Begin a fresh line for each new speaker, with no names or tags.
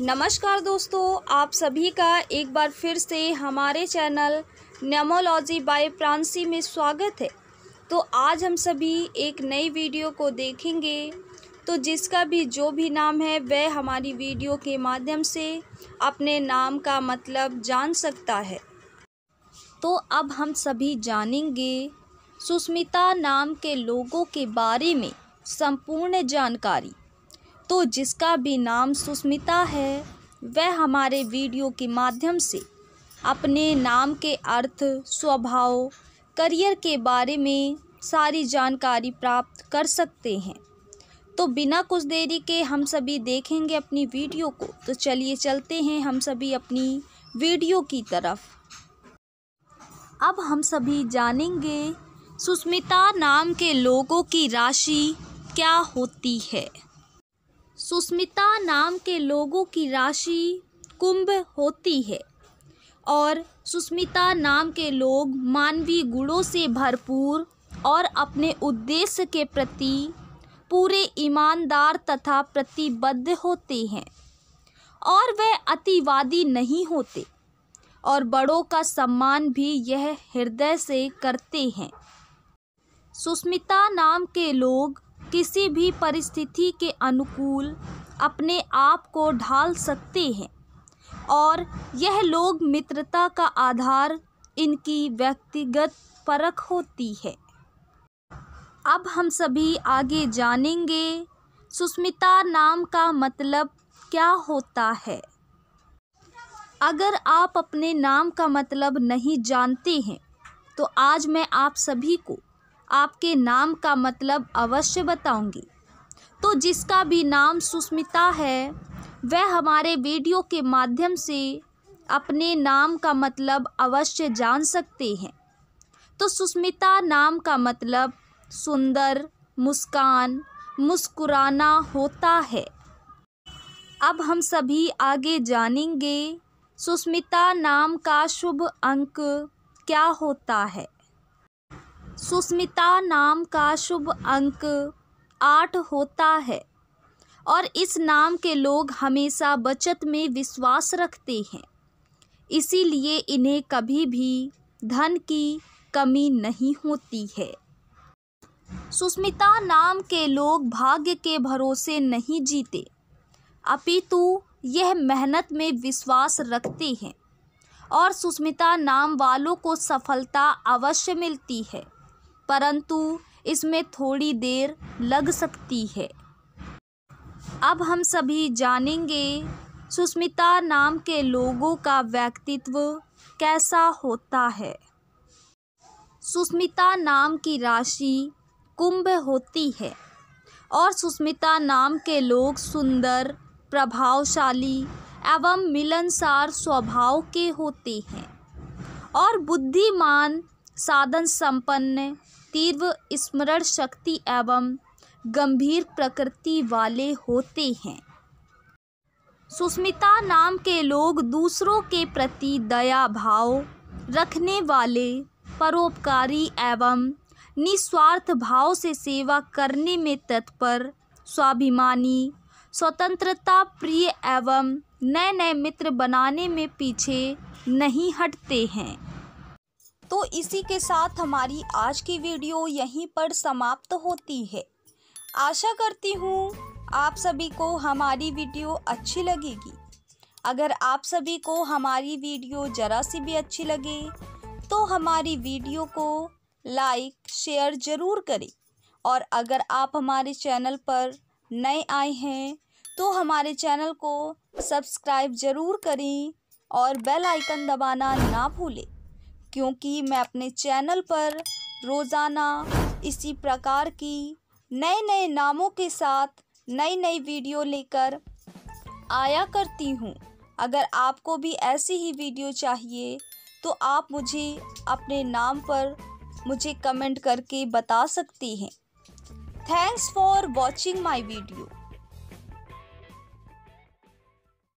नमस्कार दोस्तों आप सभी का एक बार फिर से हमारे चैनल नेमोलॉजी बाय प्रांसी में स्वागत है तो आज हम सभी एक नई वीडियो को देखेंगे तो जिसका भी जो भी नाम है वह हमारी वीडियो के माध्यम से अपने नाम का मतलब जान सकता है तो अब हम सभी जानेंगे सुष्मिता नाम के लोगों के बारे में संपूर्ण जानकारी तो जिसका भी नाम सुस्मिता है वह हमारे वीडियो के माध्यम से अपने नाम के अर्थ स्वभाव करियर के बारे में सारी जानकारी प्राप्त कर सकते हैं तो बिना कुछ देरी के हम सभी देखेंगे अपनी वीडियो को तो चलिए चलते हैं हम सभी अपनी वीडियो की तरफ अब हम सभी जानेंगे सुस्मिता नाम के लोगों की राशि क्या होती है सुस्मिता नाम के लोगों की राशि कुंभ होती है और सुस्मिता नाम के लोग मानवीय गुणों से भरपूर और अपने उद्देश्य के प्रति पूरे ईमानदार तथा प्रतिबद्ध होते हैं और वे अतिवादी नहीं होते और बड़ों का सम्मान भी यह हृदय से करते हैं सुस्मिता नाम के लोग किसी भी परिस्थिति के अनुकूल अपने आप को ढाल सकते हैं और यह लोग मित्रता का आधार इनकी व्यक्तिगत परख होती है अब हम सभी आगे जानेंगे सुष्मिता नाम का मतलब क्या होता है अगर आप अपने नाम का मतलब नहीं जानते हैं तो आज मैं आप सभी को आपके नाम का मतलब अवश्य बताऊंगी तो जिसका भी नाम सुष्मिता है वह हमारे वीडियो के माध्यम से अपने नाम का मतलब अवश्य जान सकते हैं तो सुष्मिता नाम का मतलब सुंदर मुस्कान मुस्कुराना होता है अब हम सभी आगे जानेंगे सुस्मिता नाम का शुभ अंक क्या होता है सुस्मिता नाम का शुभ अंक आठ होता है और इस नाम के लोग हमेशा बचत में विश्वास रखते हैं इसीलिए इन्हें कभी भी धन की कमी नहीं होती है सुस्मिता नाम के लोग भाग्य के भरोसे नहीं जीते अपितु यह मेहनत में विश्वास रखते हैं और सुस्मिता नाम वालों को सफलता अवश्य मिलती है परंतु इसमें थोड़ी देर लग सकती है अब हम सभी जानेंगे सुस्मिता नाम के लोगों का व्यक्तित्व कैसा होता है सुस्मिता नाम की राशि कुंभ होती है और सुस्मिता नाम के लोग सुंदर प्रभावशाली एवं मिलनसार स्वभाव के होते हैं और बुद्धिमान साधन संपन्न तीव्र स्मरण शक्ति एवं गंभीर प्रकृति वाले होते हैं सुस्मिता नाम के लोग दूसरों के प्रति दया भाव रखने वाले परोपकारी एवं निस्वार्थ भाव से सेवा करने में तत्पर स्वाभिमानी स्वतंत्रता प्रिय एवं नए नए मित्र बनाने में पीछे नहीं हटते हैं तो इसी के साथ हमारी आज की वीडियो यहीं पर समाप्त होती है आशा करती हूँ आप सभी को हमारी वीडियो अच्छी लगेगी अगर आप सभी को हमारी वीडियो ज़रा सी भी अच्छी लगे तो हमारी वीडियो को लाइक शेयर ज़रूर करें और अगर आप हमारे चैनल पर नए आए हैं तो हमारे चैनल को सब्सक्राइब ज़रूर करें और बेल आइकन दबाना ना भूलें क्योंकि मैं अपने चैनल पर रोज़ाना इसी प्रकार की नए नए नामों के साथ नई नई वीडियो लेकर आया करती हूँ अगर आपको भी ऐसी ही वीडियो चाहिए तो आप मुझे अपने नाम पर मुझे कमेंट करके बता सकती हैं thanks for watching my video